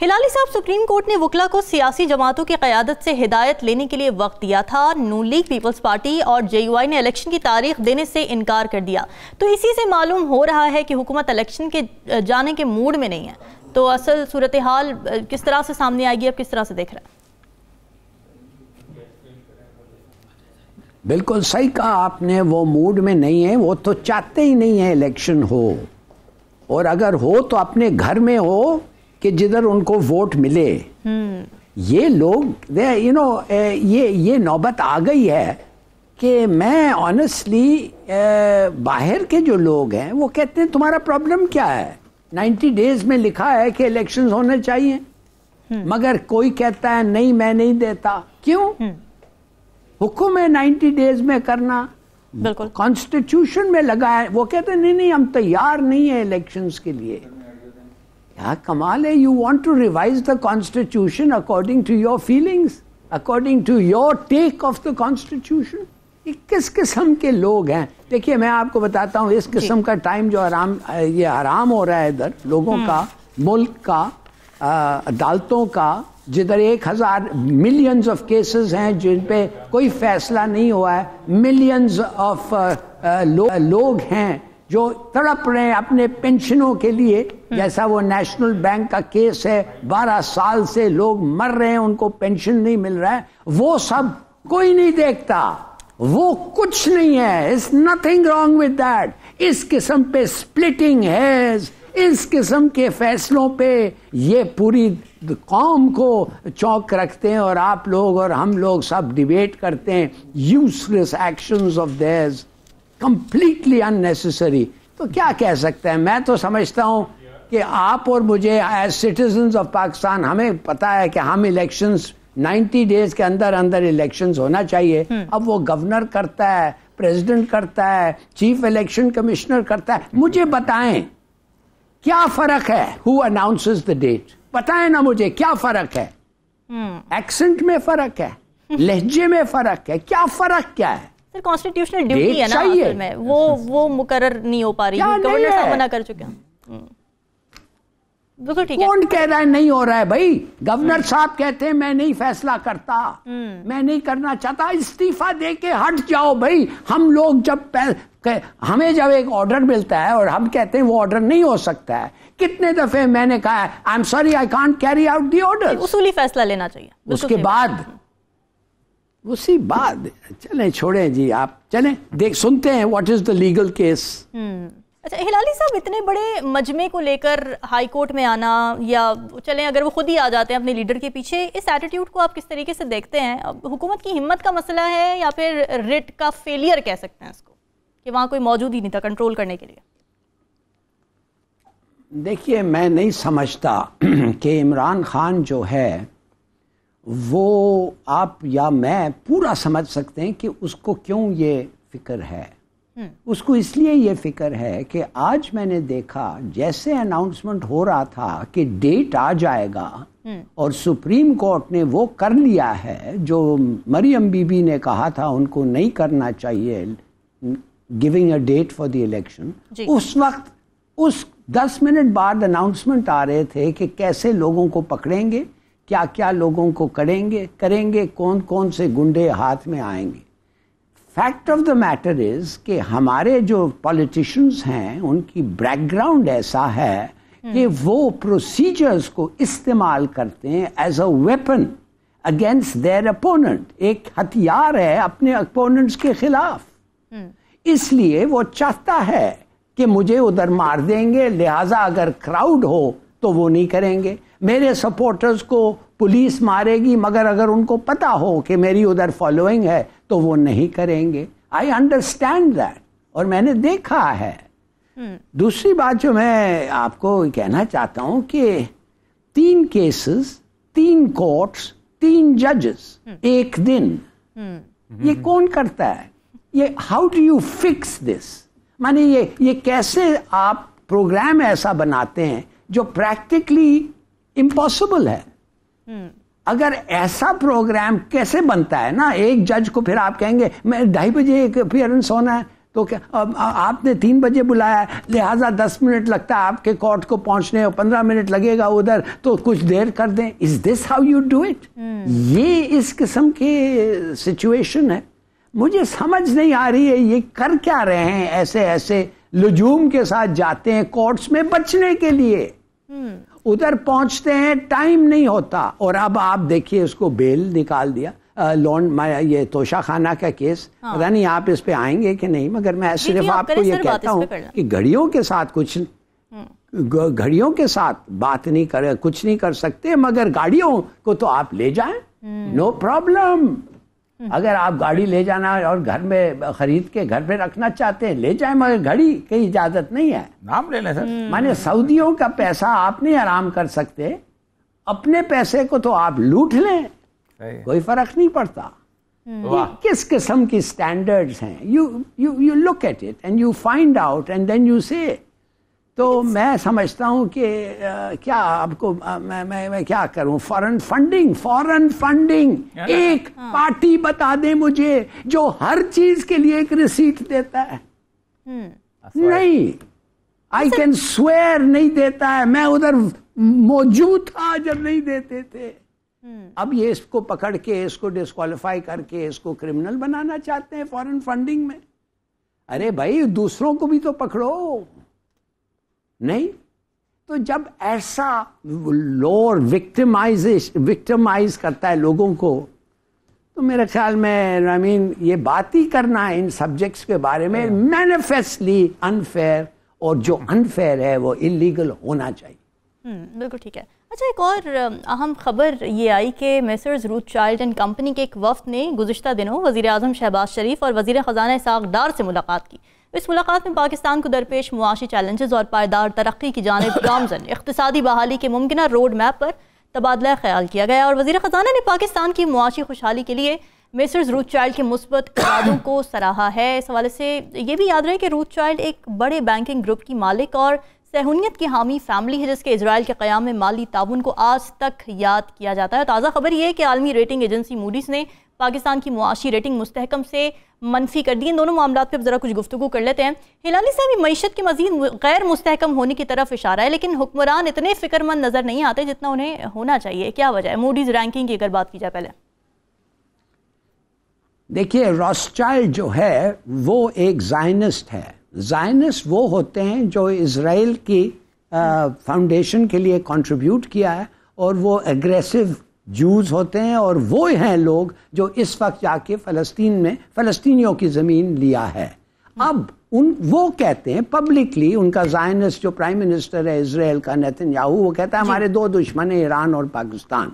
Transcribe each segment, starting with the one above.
हिलाली साहब supreme court ने वकला को सियासी जमातों की क्यादत से हिदायत लेने के लिए वक्त दिया था नू लीग पीपल्स पार्टी और जे ने इलेक्शन की तारीख देने से इनकार कर दिया तो इसी से मालूम हो रहा है कि हुकूमत इलेक्शन के जाने के मूड में नहीं है तो असल सूरत हाल किस तरह से सामने आएगी आप किस तरह से देख रहे हैं बिल्कुल सही कहा आपने वो मूड में नहीं है वो तो चाहते ही नहीं है इलेक्शन हो और अगर हो तो अपने घर में हो कि जिधर उनको वोट मिले हम्म। ये लोग यू नो ये ये नौबत आ गई है कि मैं ऑनेस्टली बाहर के जो लोग हैं वो कहते हैं तुम्हारा प्रॉब्लम क्या है 90 डेज में लिखा है कि इलेक्शंस होने चाहिए हम्म। मगर कोई कहता है नहीं मैं नहीं देता क्यों हम्म। हुक्म है 90 डेज में करना बिल्कुल कॉन्स्टिट्यूशन में लगा है वो कहते हैं नहीं नहीं हम तैयार नहीं है इलेक्शंस के लिए क्या कमाल है you want to revise the constitution according to your feelings according to your take of the constitution किस किस्म के लोग हैं देखिए मैं आपको बताता हूँ इस किस्म का टाइम जो आराम ये आराम हो रहा है इधर लोगों का हम्म। मुल्क का अदालतों का जिधर एक हजार मिलियंस ऑफ केसेस हैं जिन पे कोई फैसला नहीं हुआ है मिलियंस ऑफ लोग हैं जो तड़प रहे हैं अपने पेंशनों के लिए जैसा वो नेशनल बैंक का केस है बारह साल से लोग मर रहे हैं उनको पेंशन नहीं मिल रहा है वो सब कोई नहीं देखता वो कुछ नहीं है it's nothing wrong with that इस किस्म पे स्प्लिटिंग है इस किस्म के फैसलों पे ये पूरी कौम को चौंक रखते हैं और आप लोग और हम लोग सब डिबेट करते हैं useless actions of theirs completely unnecessary तो क्या कह सकते हैं मैं तो समझता हूं कि आप और मुझे एज सिटीजन ऑफ पाकिस्तान हमें पता है कि हम इलेक्शंस 90 डेज के अंदर अंदर इलेक्शंस होना चाहिए हम्म। अब वो गवर्नर करता है प्रेसिडेंट करता है चीफ इलेक्शन कमिश्नर करता है मुझे बताएं क्या फर्क है हु अनाउंसेस द डेट बताएं ना मुझे क्या फर्क है एक्सेंट हम्म। में फर्क है लहजे में फर्क है क्या फर्क क्या है सर कॉन्स्टिट्यूशनल ड्यूटी है ना असल में वो वो मुकरर नहीं हो पा रही गवर्नर साहब मना कर चुके हैं हम्म। बिल्कुल ठीक कौन कह रहा है नहीं हो रहा है भाई गवर्नर हम्म। साहब कहते हैं मैं नहीं फैसला करता हम्म। मैं नहीं करना चाहता इस्तीफा दे के हट जाओ भाई हम लोग जब हमें जब एक ऑर्डर मिलता है और हम कहते हैं वो ऑर्डर नहीं हो सकता है कितने दफे मैंने कहा I am sorry I can't carry out the order उसूली फैसला लेना चाहिए उसके बाद उसी बात चलें छोड़ें जी आप चलें देख सुनते हैं what is the legal case अच्छा हिलाली साहब इतने बड़े मजमे को लेकर हाई कोर्ट में आना या चलें अगर वो खुद ही आ जाते हैं अपने लीडर के पीछे इस एटीट्यूड को आप किस तरीके से देखते हैं अब हुकूमत की हिम्मत का मसला है या फिर रिट का फेलियर कह सकते हैं इसको कि वहाँ कोई मौजूद ही नहीं था कंट्रोल करने के लिए देखिए मैं नहीं समझता कि इमरान खान जो है वो आप या मैं पूरा समझ सकते हैं कि उसको क्यों ये फिक्र है हम्म। उसको इसलिए ये फिक्र है कि आज मैंने देखा जैसे अनाउंसमेंट हो रहा था कि डेट आ जाएगा हम्म। और सुप्रीम कोर्ट ने वो कर लिया है जो मरियम बीबी ने कहा था उनको नहीं करना चाहिए giving a date for the election उस वक्त उस दस मिनट बाद अनाउंसमेंट आ रहे थे कि कैसे लोगों को पकड़ेंगे क्या क्या लोगों को करेंगे करेंगे कौन कौन से गुंडे हाथ में आएंगे fact of the matter is कि हमारे जो पॉलिटिशियंस हैं उनकी बैकग्राउंड ऐसा है हम्म। कि वो प्रोसीजर्स को इस्तेमाल करते हैं as a weapon against their opponent एक हथियार है अपने अपोनेंट्स के खिलाफ हम्म। इसलिए वो चाहता है कि मुझे उधर मार देंगे लिहाजा अगर क्राउड हो तो वो नहीं करेंगे मेरे सपोर्टर्स को पुलिस मारेगी मगर अगर उनको पता हो कि मेरी उधर फॉलोइंग है तो वो नहीं करेंगे आई अंडरस्टैंड दैट और मैंने देखा है हम्म। दूसरी बात जो मैं आपको कहना चाहता हूँ कि तीन केसेस तीन कोर्ट्स तीन जजेस हम्म। एक दिन हम्म। ये कौन करता है ये how do you fix this माने ये ये कैसे आप प्रोग्राम ऐसा बनाते हैं जो प्रैक्टिकली इम्पॉसिबल है अगर ऐसा प्रोग्राम कैसे बनता है ना एक जज को फिर आप कहेंगे मैं ढाई बजे एक अपियरेंस होना है तो क्या आपने तीन बजे बुलाया लिहाजा दस मिनट लगता है आपके कोर्ट को पहुंचने और पंद्रह मिनट लगेगा उधर तो कुछ देर कर दें is this how you do it ये इस किस्म की सिचुएशन है मुझे समझ नहीं आ रही है ये कर क्या रहे हैं ऐसे ऐसे लुजूम के साथ जाते हैं कोर्ट्स में बचने के लिए हम्म। उधर पहुंचते हैं टाइम नहीं होता और अब आप देखिए उसको बेल निकाल दिया लोन ये तोशा खाना का केस हाँ। पता नहीं आप इस पे आएंगे कि नहीं मगर मैं सिर्फ आपको ये कहता हूँ कि घड़ियों के साथ कुछ हम्म। घड़ियों के साथ बात नहीं कर कुछ नहीं कर सकते मगर गाड़ियों को तो आप ले जाए नो प्रॉब्लम अगर आप गाड़ी ले जाना और घर में खरीद के घर पे रखना चाहते हैं ले जाए मगर घड़ी की इजाजत नहीं है नाम ले सर हम्म। माने सऊदियों का पैसा आप नहीं आराम कर सकते अपने पैसे को तो आप लूट लें कोई फर्क नहीं पड़ता हम्म। किस किस्म की स्टैंडर्ड्स हैं you you you look at it and you find out and then you say तो मैं समझता हूँ कि क्या आपको मैं, मैं मैं क्या करूँ फॉरेन फंडिंग फॉरेन फंडिंग एक हाँ। पार्टी बता दे मुझे जो हर चीज के लिए एक रिसीट देता है हम्म। नहीं आई कैन स्वेयर नहीं देता है मैं उधर मौजूद था जब नहीं देते थे हम्म। अब ये इसको पकड़ के इसको डिस्कालीफाई करके इसको क्रिमिनल बनाना चाहते हैं फॉरेन फंडिंग में अरे भाई दूसरों को भी तो पकड़ो नहीं तो जब ऐसा लोअर विक्टिमाइजेश विक्टिमाइज करता है लोगों को तो मेरे ख्याल में आई मीन ये बात ही करना है इन सब्जेक्ट्स के बारे में मैनिफेस्टली हाँ। अनफेयर और जो अनफेयर हाँ। है वो इलीगल होना चाहिए हम्म, बिल्कुल ठीक है अच्छा एक और अहम ख़बर ये आई कि messrs Rothschild and company के एक वफ्त ने गुजशत दिनों वज़ी अजम शहबाज शरीफ और वज़ी ख़जाना इसाक डार से मुलाकात की इस मुलाकात में पाकिस्तान को दरपेश मुआशी चैलेंजेस और पायदार तरक्की की जानब गामजन इकतदी बहाली के मुमकिन रोड मैप पर तबादला ख्याल किया गया और वजी ख़जाना ने पाकिस्तान की मुआशी खुशहाली के लिए मिसर्स रूथ चाइल्ड के मुस्बत इरादों को सराहा है इस हवाले से ये भी याद रहे कि रूथ चाइल्ड एक बड़े बैंकिंग ग्रुप की मालिक और सहूनीत की हामी फैमिली है जिसके इसराइल के क़्याम में माली ताउन को आज तक याद किया जाता है ताज़ा खबर यह है कि आलमी रेटिंग एजेंसी मूडीज़ ने पाकिस्तान की मुआशी रेटिंग मुस्तकम से मनफी कर दी इन दोनों मामला पर ज़रा कुछ गुफ्तु कर लेते हैं हिलाली साहब मीशत की मजीद गैर मुस्तकम होने की तरफ इशारा है लेकिन हुक्मरान इतने फिक्रमंद नज़र नहीं आते जितना उन्हें होना चाहिए क्या वजह है मूडीज़ रैंकिंग की अगर बात की जाए पहले देखिए रॉस्टाइल जो है वो एक जाइनस्ट है जाइनिस्ट वो होते हैं जो इसराइल की फाउंडेशन के लिए कंट्रीब्यूट किया है और वो एग्रेसिव जूज होते हैं और वो हैं लोग जो इस वक्त जाके फलस्तीन में फलस्तीनियों की ज़मीन लिया है अब उन वो कहते हैं पब्लिकली उनका जायनस जो प्राइम मिनिस्टर है इसराइल का नितिन याहू वो कहता है हमारे दो दुश्मन है ईरान और पाकिस्तान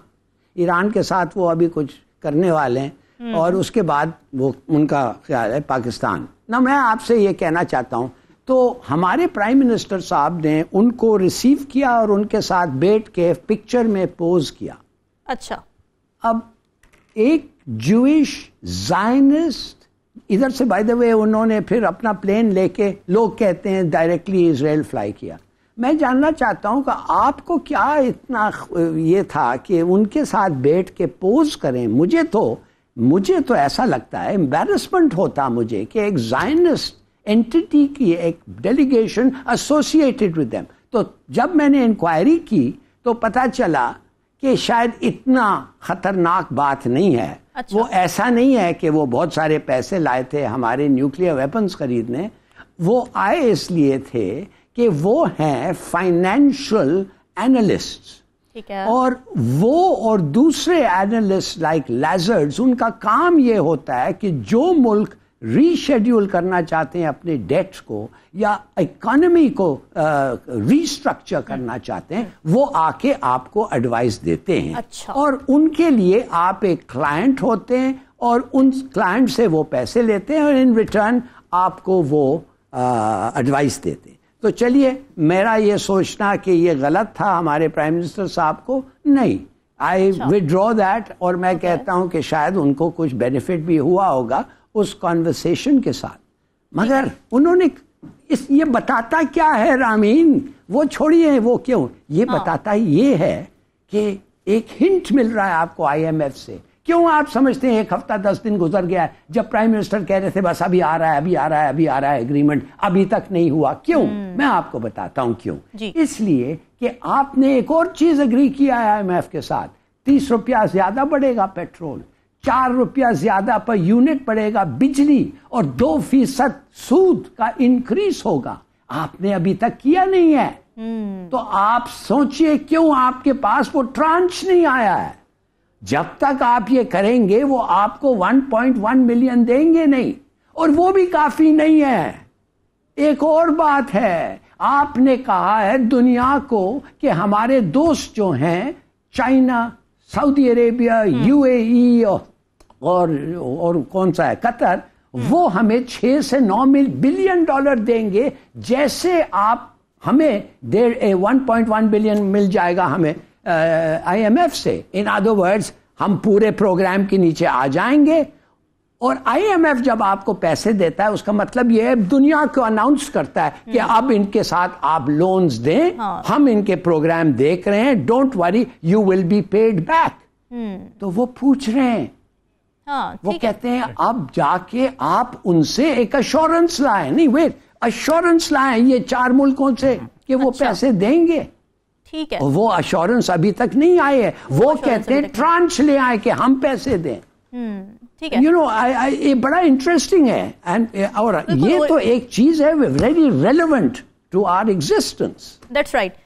ईरान के साथ वो अभी कुछ करने वाले हैं हम्म। और उसके बाद वो उनका ख्याल है पाकिस्तान न मैं आपसे ये कहना चाहता हूँ तो हमारे प्राइम मिनिस्टर साहब ने उनको रिसीव किया और उनके साथ बैठ के पिक्चर में पोज किया अच्छा अब एक जूश जाइनिस्ट इधर से बाय द वे उन्होंने फिर अपना प्लेन लेके लोग कहते हैं डायरेक्टली इसराइल फ्लाई किया मैं जानना चाहता हूं कि आपको क्या इतना ये था कि उनके साथ बैठ के पोज करें मुझे तो मुझे तो ऐसा लगता है एम्बेरसमेंट होता मुझे कि एक जाइनिस्ट एंटिटी की एक डेलीगेशन एसोसिएटेड विद देम तो जब मैंने इंक्वायरी की तो पता चला कि शायद इतना खतरनाक बात नहीं है अच्छा। वो ऐसा नहीं है कि वो बहुत सारे पैसे लाए थे हमारे न्यूक्लियर वेपन्स खरीदने वो आए इसलिए थे कि वो हैं फाइनेंशियल एनालिस्ट और वो और दूसरे एनालिस्ट लाइक लेजर्ड्स उनका काम ये होता है कि जो मुल्क रीशेड्यूल करना चाहते हैं अपने डेट्स को या इकोनॉमी को रीस्ट्रक्चर करना चाहते हैं वो आके आपको एडवाइस देते हैं अच्छा। और उनके लिए आप एक क्लाइंट होते हैं और उन क्लाइंट से वो पैसे लेते हैं और इन रिटर्न आपको वो एडवाइस देते हैं तो चलिए मेरा ये सोचना कि ये गलत था हमारे प्राइम मिनिस्टर साहब को नहीं आई विड्रॉ दैट और मैं okay. कहता हूँ कि शायद उनको कुछ बेनिफिट भी हुआ होगा उस कॉन्वर्सेशन के साथ मगर उन्होंने इस ये बताता क्या है रामीन वो छोड़िए वो क्यों ये हाँ। बताता ये है कि एक हिंट मिल रहा है आपको आईएमएफ से क्यों आप समझते हैं एक हफ्ता दस दिन गुजर गया है जब प्राइम मिनिस्टर कह रहे थे बस अभी आ रहा है अभी आ रहा है अभी आ रहा है एग्रीमेंट अभी तक नहीं हुआ क्यों हम्म। मैं आपको बताता हूं क्यों इसलिए कि आपने एक और चीज एग्री किया है आईएमएफ के साथ तीस रुपया ज्यादा बढ़ेगा पेट्रोल चार रुपया ज्यादा पर यूनिट पड़ेगा बिजली और दो फीसद सूद का इंक्रीज होगा आपने अभी तक किया नहीं है हम्म। तो आप सोचिए क्यों आपके पास वो ट्रांच नहीं आया है जब तक आप ये करेंगे वो आपको 1.1 मिलियन देंगे नहीं और वो भी काफी नहीं है एक और बात है आपने कहा है दुनिया को कि हमारे दोस्त जो हैं चाइना सऊदी अरेबिया हम्म। यूएई और और और कौन सा है कतर वो हमें छह से नौ बिलियन डॉलर देंगे जैसे आप हमें डेढ़ वन पॉइंट वन बिलियन मिल जाएगा हमें आईएमएफ uh, से इन अदर वर्ड्स हम पूरे प्रोग्राम के नीचे आ जाएंगे और आईएमएफ जब आपको पैसे देता है उसका मतलब यह है दुनिया को अनाउंस करता है कि हम्म। अब इनके साथ आप लोन्स दें हाँ। हम इनके प्रोग्राम देख रहे हैं don't worry you will be paid back तो वो पूछ रहे हैं हाँ, वो कहते हैं अब जाके आप उनसे एक अश्योरेंस लाए नहीं वेट अश्योरेंस लाए ये चार मुल्कों से कि वो अच्छा। पैसे देंगे ठीक है वो अश्योरेंस अभी तक नहीं आए है वो, वो कहते हैं ट्रांच ले आए कि हम पैसे दें हम्म, ठीक है यू नो ये बड़ा इंटरेस्टिंग है एंड और तो ये तो एक चीज है very relevant to our existence that's right